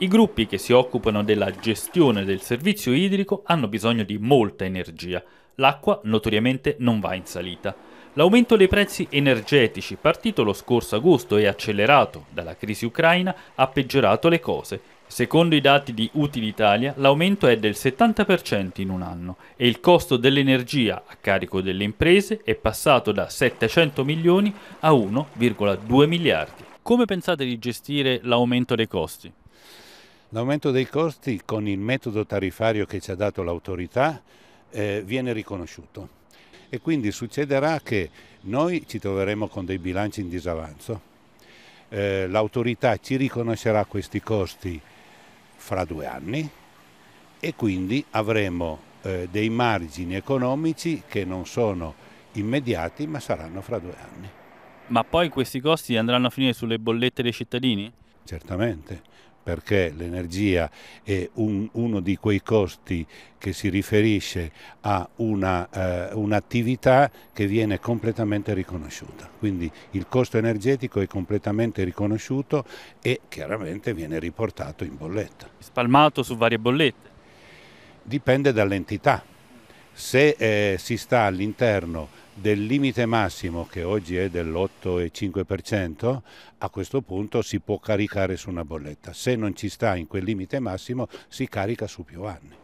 I gruppi che si occupano della gestione del servizio idrico hanno bisogno di molta energia. L'acqua notoriamente non va in salita. L'aumento dei prezzi energetici partito lo scorso agosto e accelerato dalla crisi ucraina ha peggiorato le cose. Secondo i dati di Utilitalia, l'aumento è del 70% in un anno e il costo dell'energia a carico delle imprese è passato da 700 milioni a 1,2 miliardi. Come pensate di gestire l'aumento dei costi? L'aumento dei costi con il metodo tarifario che ci ha dato l'autorità eh, viene riconosciuto e quindi succederà che noi ci troveremo con dei bilanci in disavanzo. Eh, l'autorità ci riconoscerà questi costi fra due anni e quindi avremo eh, dei margini economici che non sono immediati ma saranno fra due anni. Ma poi questi costi andranno a finire sulle bollette dei cittadini? Certamente, perché l'energia è un, uno di quei costi che si riferisce a una, eh, un'attività che viene completamente riconosciuta. Quindi il costo energetico è completamente riconosciuto e chiaramente viene riportato in bolletta. Spalmato su varie bollette? Dipende dall'entità. Se eh, si sta all'interno del limite massimo che oggi è dell'8,5%, a questo punto si può caricare su una bolletta. Se non ci sta in quel limite massimo si carica su più anni.